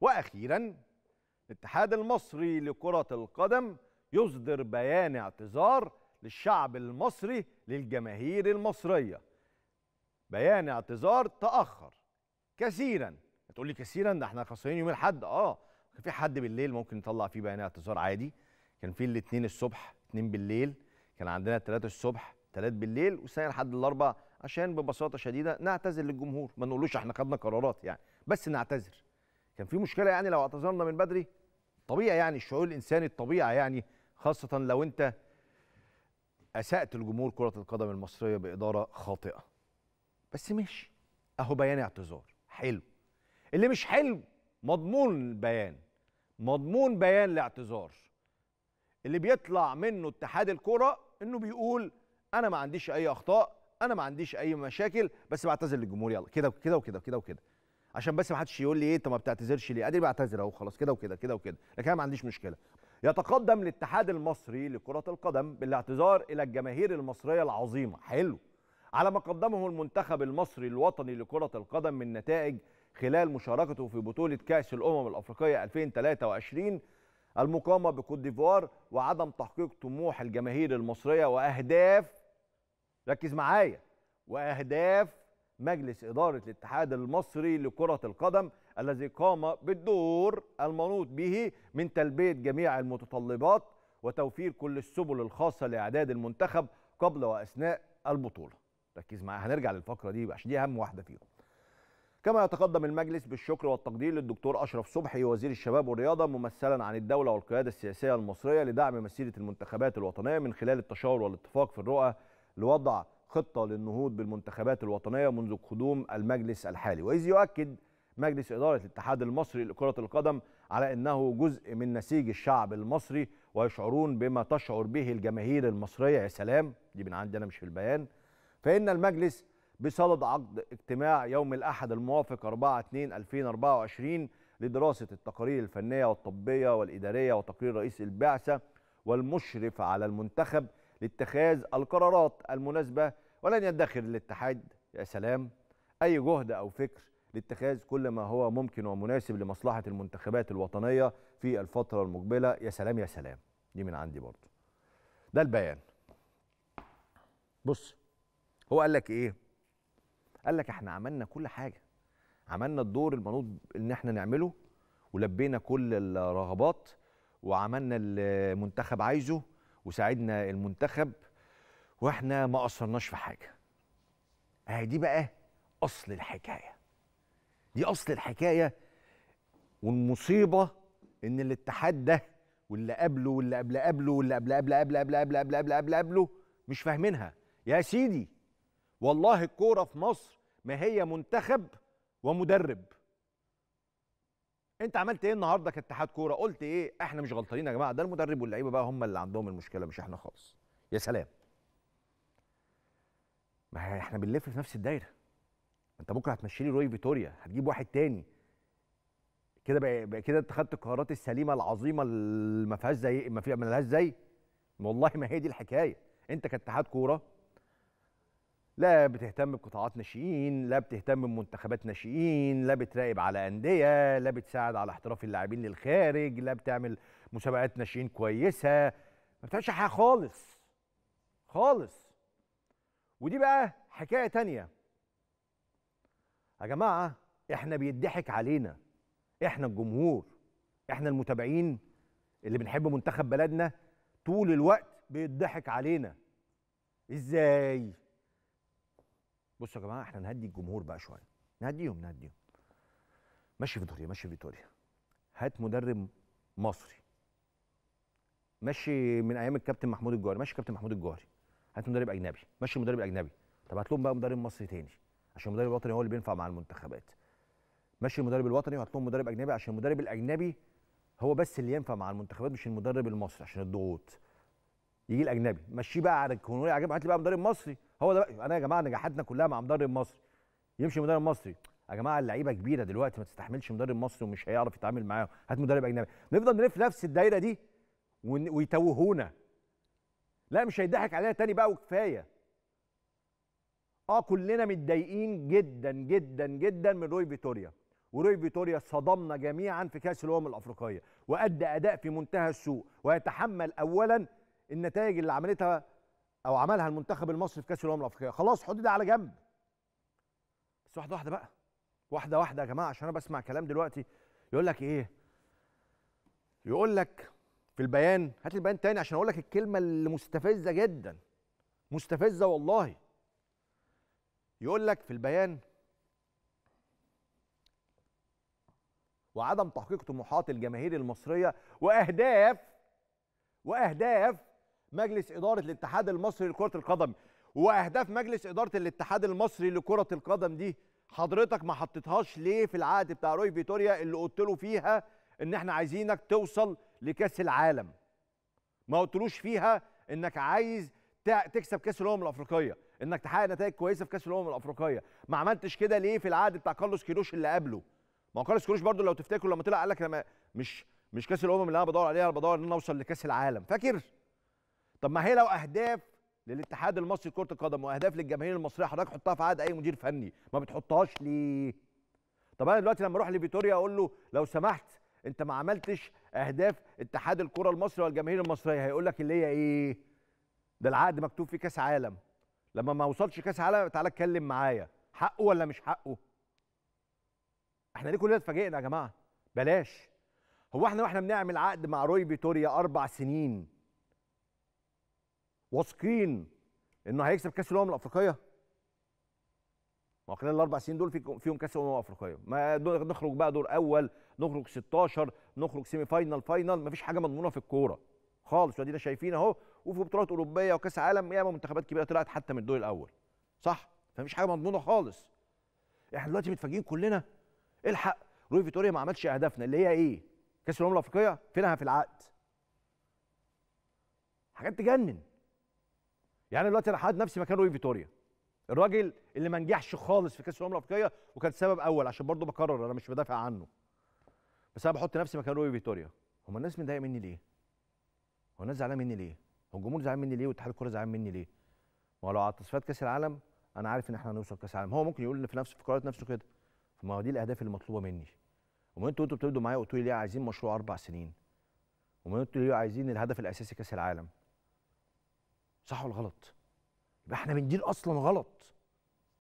واخيرا الاتحاد المصري لكره القدم يصدر بيان اعتذار للشعب المصري للجماهير المصريه بيان اعتذار تاخر كثيرا هتقولي كثيرا ده احنا خاصين يوم الاحد اه كان في حد بالليل ممكن نطلع فيه بيان اعتذار عادي كان في الاثنين الصبح اثنين بالليل كان عندنا الثلاثة الصبح ثلاث بالليل وسنة لحد الاربع عشان ببساطه شديده نعتذر للجمهور ما نقولوش احنا خدنا قرارات يعني بس نعتذر كان في مشكله يعني لو اعتذرنا من بدري طبيعي يعني الشعور الانساني الطبيعي يعني خاصه لو انت اسات لجمهور كره القدم المصريه باداره خاطئه بس ماشي اهو بيان اعتذار حلو اللي مش حلو مضمون بيان مضمون بيان الاعتذار اللي بيطلع منه اتحاد الكره انه بيقول انا ما عنديش اي اخطاء انا ما عنديش اي مشاكل بس بعتذر للجمهور يلا كده كده وكده وكده وكده عشان بس ما حدش يقول لي ايه انت ما بتعتذرش ليه ادي بعتذر اهو خلاص كده وكده كده وكده لكن انا ما عنديش مشكله يتقدم الاتحاد المصري لكره القدم بالاعتذار الى الجماهير المصريه العظيمه حلو على ما قدمه المنتخب المصري الوطني لكره القدم من نتائج خلال مشاركته في بطوله كاس الامم الافريقيه 2023 المقامه بكوت ديفوار وعدم تحقيق طموح الجماهير المصريه واهداف ركز معايا واهداف مجلس إدارة الاتحاد المصري لكرة القدم الذي قام بالدور المنوط به من تلبية جميع المتطلبات وتوفير كل السبل الخاصة لإعداد المنتخب قبل وأثناء البطولة ركز معايا هنرجع للفقرة دي عشان دي أهم واحدة فيهم كما يتقدم المجلس بالشكر والتقدير للدكتور أشرف صبحي وزير الشباب والرياضة ممثلا عن الدولة والقيادة السياسية المصرية لدعم مسيرة المنتخبات الوطنية من خلال التشاور والاتفاق في الرؤى لوضع خطة للنهوض بالمنتخبات الوطنية منذ قدوم المجلس الحالي وإذ يؤكد مجلس إدارة الاتحاد المصري لكرة القدم على أنه جزء من نسيج الشعب المصري ويشعرون بما تشعر به الجماهير المصرية يا سلام دي من عندي أنا مش في البيان فإن المجلس بصدد عقد اجتماع يوم الأحد الموافق 4/2/2024 لدراسة التقارير الفنية والطبية والإدارية وتقرير رئيس البعثة والمشرف على المنتخب لاتخاذ القرارات المناسبة ولن يدخر الاتحاد يا سلام أي جهد أو فكر لاتخاذ كل ما هو ممكن ومناسب لمصلحة المنتخبات الوطنية في الفترة المقبلة يا سلام يا سلام دي من عندي برضه ده البيان بص هو قال لك ايه قال لك احنا عملنا كل حاجه عملنا الدور المنوط ان احنا نعمله ولبينا كل الرغبات وعملنا المنتخب عايزه وساعدنا المنتخب واحنا ما قصرناش في حاجه اهي دي بقى اصل الحكايه دي اصل الحكايه والمصيبه ان الاتحاد ده واللي قبله واللي قبل قبله واللي قبل قبل قبل قبل قبل قبل قبل قبل قبله مش فاهمينها يا سيدي والله الكوره في مصر ما هي منتخب ومدرب انت عملت ايه النهارده كاتحاد كوره قلت ايه احنا مش غلطانين يا جماعه ده المدرب واللعيبه بقى هم اللي عندهم المشكله مش احنا خالص يا سلام ما احنا بنلف في نفس الدايره انت بكره هتمشي لي روي فيتوريا هتجيب واحد تاني كده بقى كده انت خدت القرارات السليمه العظيمه اللي ما فيهاش زي ما فيها ملهاش زي والله ما هي دي الحكايه انت كاتحاد كوره لا بتهتم بقطاعات ناشئين لا بتهتم بمنتخبات ناشئين لا بتراقب على انديه لا بتساعد على احتراف اللاعبين للخارج لا بتعمل مسابقات ناشئين كويسه ما بتعملش حاجه خالص خالص ودي بقى حكايه تانية يا جماعه احنا بيضحك علينا احنا الجمهور احنا المتابعين اللي بنحب منتخب بلدنا طول الوقت بيضحك علينا ازاي بصوا يا جماعه احنا نهدي الجمهور بقى شويه نهديهم نهديهم مشي فيتوريا مشي فيتوريا هات مدرب مصري مشي من ايام الكابتن محمود الجوهري مشي كابتن محمود الجوهري هات مدرب اجنبي مشي مدرب اجنبي طب هات لهم بقى مدرب مصري تاني عشان المدرب الوطني هو اللي بينفع مع المنتخبات مشي المدرب الوطني وهات لهم مدرب اجنبي عشان المدرب الاجنبي هو بس اللي ينفع مع المنتخبات مش المدرب المصري عشان الضغوط يجي الاجنبي مشيه بقى على الكونوري عجبه هات لي بقى مدرب مصري هو ده بقى. انا يا جماعه نجاحاتنا كلها مع مدرب مصري يمشي مدرب مصري يا جماعه اللعيبه كبيره دلوقتي ما تستحملش مدرب مصري ومش هيعرف يتعامل معاهم هات مدرب اجنبي نفضل نلف نفس الدايره دي ويتوهونا لا مش هيضحك علينا تاني بقى وكفايه اه كلنا متضايقين جدا جدا جدا من روي فيتوريا وروي فيتوريا صدمنا جميعا في كاس الامم الافريقيه وادى اداء في منتهى السوء ويتحمل اولا النتائج اللي عملتها او عملها المنتخب المصري في كاس الامم الافريقيه خلاص حط ده على جنب بس واحده واحده بقى واحده واحده يا جماعه عشان انا بسمع كلام دلوقتي يقول لك ايه يقول لك في البيان هات لي البيان تاني عشان اقول لك الكلمه اللي مستفزه جدا مستفزه والله يقول لك في البيان وعدم تحقيق طموحات الجماهير المصريه واهداف واهداف مجلس اداره الاتحاد المصري لكره القدم واهداف مجلس اداره الاتحاد المصري لكره القدم دي حضرتك ما حطيتهاش ليه في العقد بتاع روي فيتوريا اللي قلت له فيها ان احنا عايزينك توصل لكاس العالم ما قلتلوش فيها انك عايز تكسب كاس الامم الافريقيه انك تحقق نتائج كويسه في كاس الامم الافريقيه ما عملتش كده ليه في العقد بتاع كارلوس كيروش اللي قبله ما هو كارلوس كيروش برضو لو تفتكروا لما طلع قال لك انا مش مش كاس الامم اللي انا بدور عليها انا بدور ان انا اوصل لكاس العالم فاكر طب ما هي لو اهداف للاتحاد المصري لكره القدم واهداف للجماهير المصريه حضرتك حطها في عقد اي مدير فني ما بتحطهاش ليه طب انا دلوقتي لما اروح لفيتوريا اقول له لو سمحت انت ما عملتش اهداف اتحاد الكره المصري والجماهير المصريه هيقول لك اللي هي ايه ده العقد مكتوب فيه كاس عالم لما ما وصلش كاس عالم تعالى اتكلم معايا حقه ولا مش حقه احنا ليه كلنا اتفاجئنا يا جماعه بلاش هو احنا واحنا بنعمل عقد مع روي بيتوريا اربع سنين واثقين انه هيكسب كاس الامم الافريقيه ما خلال الاربع سنين دول فيهم كاس امم افريقيه ما نخرج بقى دور اول نخرج 16 نخرج سيمي فاينل فاينل ما فيش حاجه مضمونه في الكوره خالص وادينا شايفين اهو وفي بطولات اوروبيه وكاس عالم ياما منتخبات كبيره طلعت حتى من الدور الاول صح فمفيش حاجه مضمونه خالص احنا دلوقتي متفاجئين كلنا الحق روي فيتوريا ما عملش اهدافنا اللي هي ايه كاس الامم الافريقيه فينها في العقد حاجات تجنن يعني دلوقتي انا حاطط نفسي مكان روي فيتوريا الراجل اللي ما نجحش خالص في كاس الامم الافريقيه وكان سبب اول عشان برضه بكرر انا مش بدافع عنه بس انا بحط نفسي مكان روبي فيتوريا هما الناس متضايقه مني ليه؟ هو الناس زعلانه مني ليه؟ هو الجمهور زعلان مني ليه واتحاد الكوره زعلان مني ليه؟ ما هو لو على تصفيات كاس العالم انا عارف ان احنا هنوصل كاس العالم هو ممكن يقول في نفسه في قرارات نفسه كده ما هو دي الاهداف المطلوبه مني وما انتوا انتوا بتبدوا معايا قلتوا لي ليه عايزين مشروع اربع سنين وما انتوا ليه عايزين الهدف الاساسي كاس العالم صح ولا غلط؟ يبقى احنا بنجيل اصلا غلط